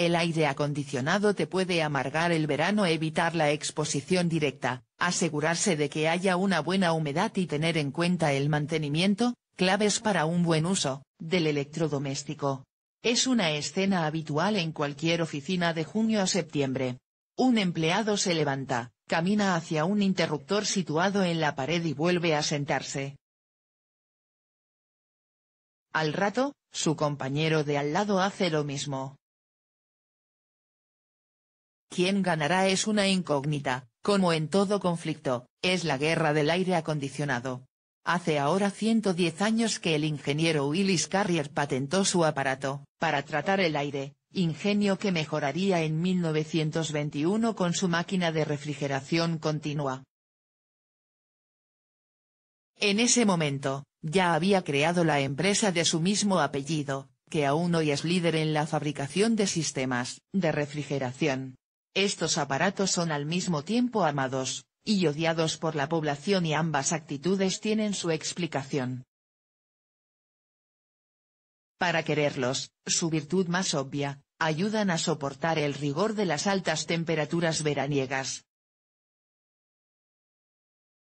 El aire acondicionado te puede amargar el verano evitar la exposición directa, asegurarse de que haya una buena humedad y tener en cuenta el mantenimiento, claves para un buen uso, del electrodoméstico. Es una escena habitual en cualquier oficina de junio a septiembre. Un empleado se levanta, camina hacia un interruptor situado en la pared y vuelve a sentarse. Al rato, su compañero de al lado hace lo mismo. Quién ganará es una incógnita, como en todo conflicto, es la guerra del aire acondicionado. Hace ahora 110 años que el ingeniero Willis Carrier patentó su aparato, para tratar el aire, ingenio que mejoraría en 1921 con su máquina de refrigeración continua. En ese momento, ya había creado la empresa de su mismo apellido, que aún hoy es líder en la fabricación de sistemas de refrigeración. Estos aparatos son al mismo tiempo amados, y odiados por la población y ambas actitudes tienen su explicación. Para quererlos, su virtud más obvia, ayudan a soportar el rigor de las altas temperaturas veraniegas.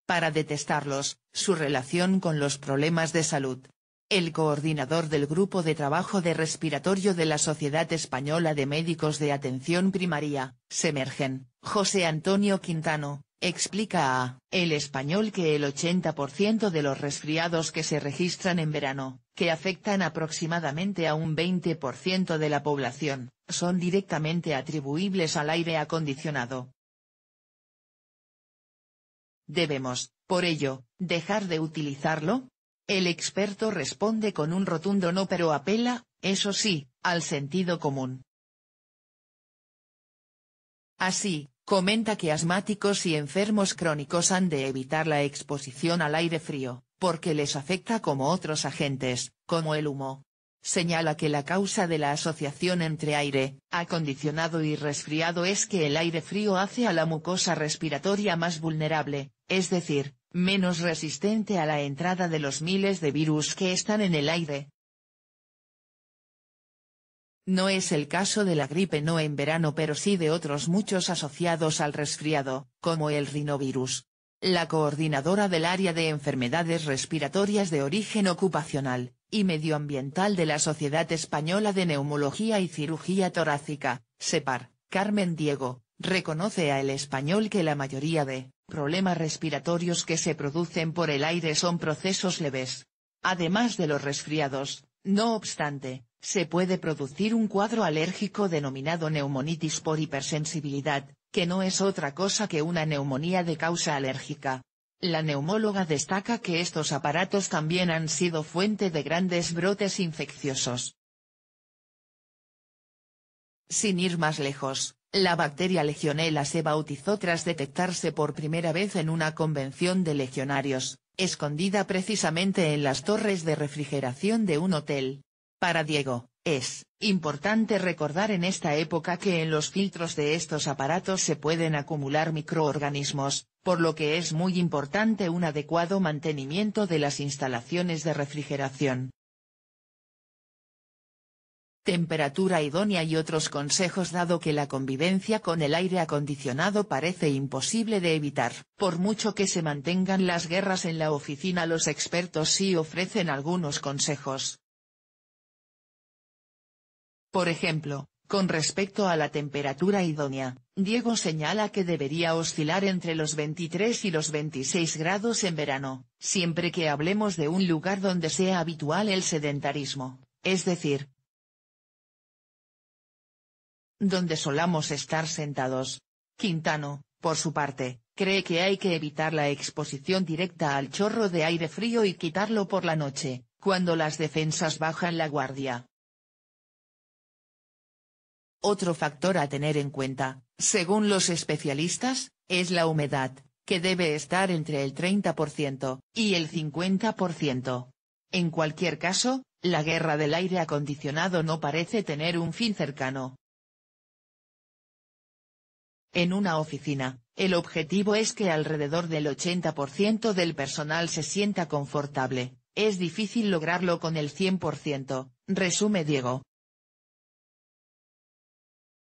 Para detestarlos, su relación con los problemas de salud, el coordinador del Grupo de Trabajo de Respiratorio de la Sociedad Española de Médicos de Atención Primaria, Semergen, José Antonio Quintano, explica a El Español que el 80% de los resfriados que se registran en verano, que afectan aproximadamente a un 20% de la población, son directamente atribuibles al aire acondicionado. Debemos, por ello, dejar de utilizarlo, el experto responde con un rotundo no pero apela, eso sí, al sentido común. Así, comenta que asmáticos y enfermos crónicos han de evitar la exposición al aire frío, porque les afecta como otros agentes, como el humo. Señala que la causa de la asociación entre aire, acondicionado y resfriado es que el aire frío hace a la mucosa respiratoria más vulnerable, es decir, menos resistente a la entrada de los miles de virus que están en el aire. No es el caso de la gripe no en verano pero sí de otros muchos asociados al resfriado, como el rinovirus. La coordinadora del área de enfermedades respiratorias de origen ocupacional, y medioambiental de la Sociedad Española de Neumología y Cirugía Torácica, SEPAR, Carmen Diego, reconoce a El Español que la mayoría de Problemas respiratorios que se producen por el aire son procesos leves. Además de los resfriados, no obstante, se puede producir un cuadro alérgico denominado neumonitis por hipersensibilidad, que no es otra cosa que una neumonía de causa alérgica. La neumóloga destaca que estos aparatos también han sido fuente de grandes brotes infecciosos. Sin ir más lejos, la bacteria Legionella se bautizó tras detectarse por primera vez en una convención de legionarios, escondida precisamente en las torres de refrigeración de un hotel. Para Diego, es importante recordar en esta época que en los filtros de estos aparatos se pueden acumular microorganismos, por lo que es muy importante un adecuado mantenimiento de las instalaciones de refrigeración temperatura idónea y otros consejos dado que la convivencia con el aire acondicionado parece imposible de evitar. Por mucho que se mantengan las guerras en la oficina los expertos sí ofrecen algunos consejos. Por ejemplo, con respecto a la temperatura idónea, Diego señala que debería oscilar entre los 23 y los 26 grados en verano, siempre que hablemos de un lugar donde sea habitual el sedentarismo, es decir, donde solamos estar sentados. Quintano, por su parte, cree que hay que evitar la exposición directa al chorro de aire frío y quitarlo por la noche, cuando las defensas bajan la guardia. Otro factor a tener en cuenta, según los especialistas, es la humedad, que debe estar entre el 30% y el 50%. En cualquier caso, la guerra del aire acondicionado no parece tener un fin cercano. En una oficina, el objetivo es que alrededor del 80% del personal se sienta confortable, es difícil lograrlo con el 100%, resume Diego.